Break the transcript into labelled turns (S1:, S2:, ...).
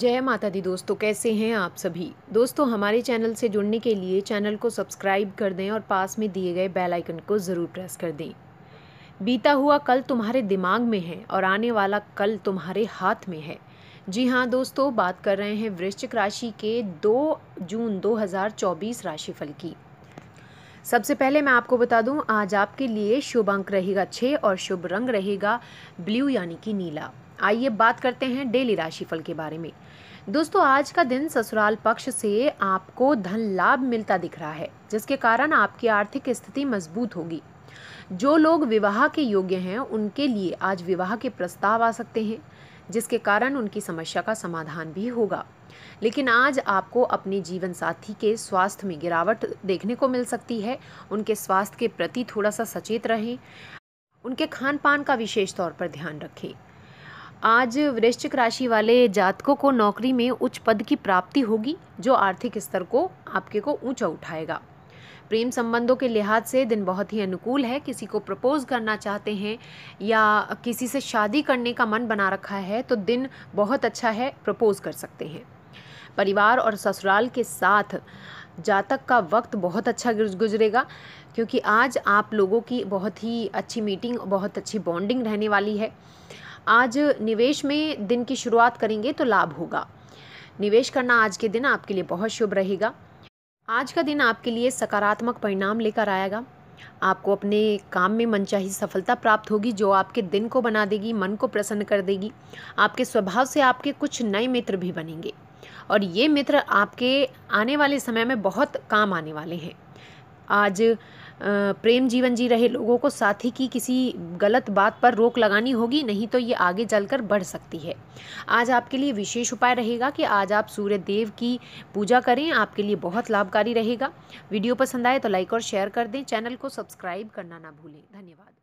S1: जय माता दी दोस्तों तो कैसे हैं आप सभी दोस्तों हमारे चैनल से जुड़ने के लिए चैनल को सब्सक्राइब कर दें और पास में दिए गए बेल आइकन को ज़रूर प्रेस कर दें बीता हुआ कल तुम्हारे दिमाग में है और आने वाला कल तुम्हारे हाथ में है जी हाँ दोस्तों बात कर रहे हैं वृश्चिक राशि के 2 जून 2024 राशिफल की सबसे पहले मैं आपको बता दूँ आज आपके लिए शुभ अंक रहेगा छः और शुभ रंग रहेगा ब्ल्यू यानी कि नीला आइए बात करते हैं डेली राशिफल के बारे में दोस्तों आज का दिन ससुराल पक्ष से आपको धन लाभ मिलता दिख रहा है जिसके कारण आपकी आर्थिक स्थिति मजबूत होगी जो लोग विवाह के योग्य हैं उनके लिए आज विवाह के प्रस्ताव आ सकते हैं जिसके कारण उनकी समस्या का समाधान भी होगा लेकिन आज आपको अपने जीवन साथी के स्वास्थ्य में गिरावट देखने को मिल सकती है उनके स्वास्थ्य के प्रति थोड़ा सा सचेत रहें उनके खान पान का विशेष तौर पर ध्यान रखें आज वृश्चिक राशि वाले जातकों को नौकरी में उच्च पद की प्राप्ति होगी जो आर्थिक स्तर को आपके को ऊंचा उठाएगा प्रेम संबंधों के लिहाज से दिन बहुत ही अनुकूल है किसी को प्रपोज करना चाहते हैं या किसी से शादी करने का मन बना रखा है तो दिन बहुत अच्छा है प्रपोज कर सकते हैं परिवार और ससुराल के साथ जातक का वक्त बहुत अच्छा गुजरेगा क्योंकि आज आप लोगों की बहुत ही अच्छी मीटिंग बहुत अच्छी बॉन्डिंग रहने वाली है आज निवेश में दिन की शुरुआत करेंगे तो लाभ होगा निवेश करना आज के दिन आपके लिए बहुत शुभ रहेगा आज का दिन आपके लिए सकारात्मक परिणाम लेकर आएगा आपको अपने काम में मनचाही सफलता प्राप्त होगी जो आपके दिन को बना देगी मन को प्रसन्न कर देगी आपके स्वभाव से आपके कुछ नए मित्र भी बनेंगे और ये मित्र आपके आने वाले समय में बहुत काम आने वाले हैं आज प्रेम जीवन जी रहे लोगों को साथी की किसी गलत बात पर रोक लगानी होगी नहीं तो ये आगे चलकर बढ़ सकती है आज आपके लिए विशेष उपाय रहेगा कि आज आप सूर्य देव की पूजा करें आपके लिए बहुत लाभकारी रहेगा वीडियो पसंद आए तो लाइक और शेयर कर दें चैनल को सब्सक्राइब करना ना भूलें धन्यवाद